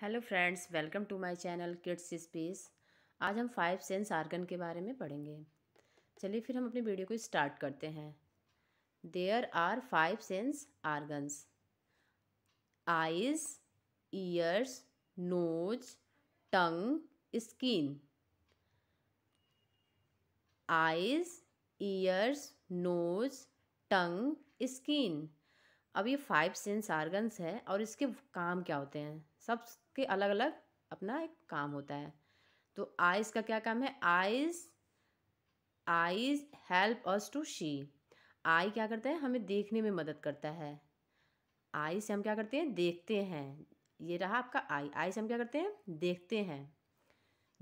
hello friends welcome to my channel kids space आज हम five sense argon के बारे में पढ़ेंगे चलिए फिर हम अपनी वीडियो को स्टार्ट करते हैं there are five sense organs eyes ears nose tongue skin eyes ears nose tongue skin अब ये फाइव सेंस आर्गन्स है और इसके काम क्या होते हैं सब के अलग अलग अपना एक काम होता है तो आइज़ का क्या काम है eyes eyes help us to see eye क्या करता है हमें देखने में मदद करता है आई से हम क्या करते हैं देखते हैं ये रहा आपका आई आई से हम क्या करते हैं देखते हैं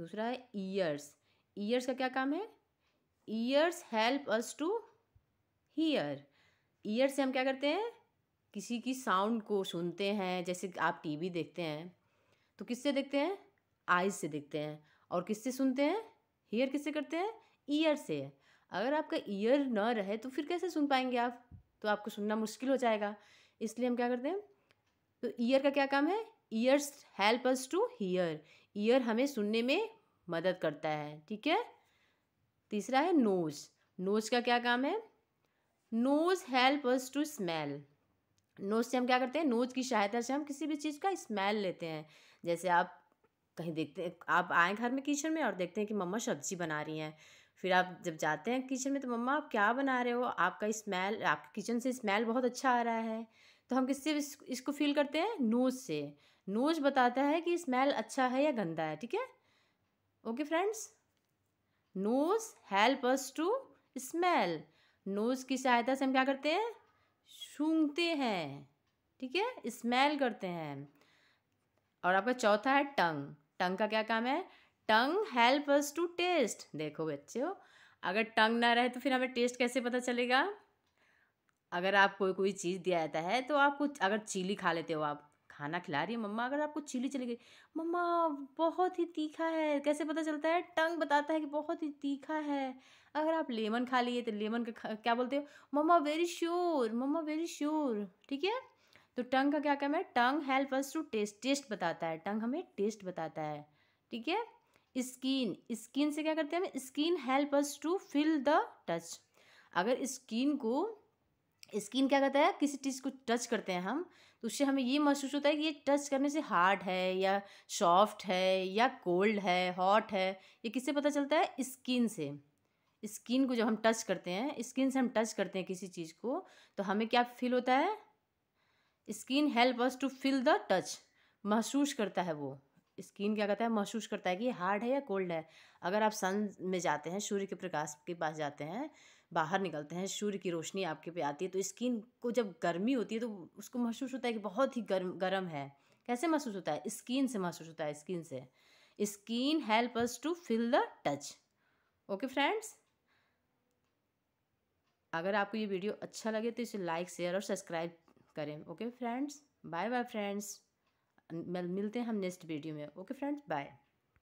दूसरा है ईयर्स ईयर्स का क्या काम है ears help us to hear ear से हम क्या करते हैं किसी की साउंड को सुनते हैं जैसे आप टीवी देखते हैं तो किससे देखते हैं आइज से देखते हैं और किससे सुनते हैं हीयर किससे करते हैं ईयर से अगर आपका ईयर ना रहे तो फिर कैसे सुन पाएंगे आप तो आपको सुनना मुश्किल हो जाएगा इसलिए हम क्या करते हैं तो ईयर का क्या काम है ears help us to hear ear हमें सुनने में मदद करता है ठीक है तीसरा है नोज नोज का क्या काम है nose help us to smell nose से हम क्या करते हैं नोज की सहायता से हम किसी भी चीज़ का स्मेल लेते हैं जैसे आप कहीं देखते हैं आप आए घर में किचन में और देखते हैं कि मम्मा सब्ज़ी बना रही हैं फिर आप जब जाते हैं किचन में तो मम्मा आप क्या बना रहे हो आपका स्मेल आपके किचन से स्मेल बहुत अच्छा आ रहा है तो हम किससे इसको फील करते हैं नोज से नोज बताता है कि स्मेल अच्छा है या गंदा है ठीक है okay friends nose help us to smell nose की सहायता से हम क्या करते हैं सूंघते हैं ठीक है स्मेल करते हैं और आपका चौथा है टंग टंग का क्या काम है tongue help us to taste देखो बच्चों अगर टंग ना रहे तो फिर हमें टेस्ट कैसे पता चलेगा अगर आप कोई कोई चीज़ दिया जाता है तो आपको अगर चिली खा लेते हो आप खाना खिला रही है मम्मा अगर आपको चिली चली गई मम्मा बहुत ही तीखा है कैसे पता चलता है टंग बताता है कि बहुत ही तीखा है अगर आप लेमन खा लिए तो लेमन का क्या बोलते हो मम्मा वेरी श्योर मम्मा वेरी श्योर ठीक है तो टंग का क्या काम है tongue help us to taste taste बताता है टंग हमें टेस्ट बताता है ठीक है स्किन स्किन से क्या करते हैं हम skin help us to feel the touch अगर स्किन को स्किन क्या कहता है किसी चीज़ को टच करते हैं हम तो उससे हमें ये महसूस होता है कि ये टच करने से हार्ड है या सॉफ्ट है या कोल्ड है हॉट है ये किससे पता चलता है स्किन से स्किन को जब हम टच करते हैं स्किन से हम टच करते हैं किसी चीज़ को तो हमें क्या फील होता है skin help us to feel the touch महसूस करता है वो स्किन क्या कहता है महसूस करता है कि हार्ड है या कोल्ड है अगर आप सन में जाते हैं सूर्य के प्रकाश के पास जाते हैं बाहर निकलते हैं सूर्य की रोशनी आपके पे आती है तो स्किन को जब गर्मी होती है तो उसको महसूस होता है कि बहुत ही गर्म गर्म है कैसे महसूस होता है स्किन से महसूस होता है स्किन से skin help us to feel the touch okay friends अगर आपको ये वीडियो अच्छा लगे तो इसे लाइक शेयर और सब्सक्राइब करें okay friends bye bye friends मिलते हैं हम नेक्स्ट वीडियो में ओके फ्रेंड्स बाय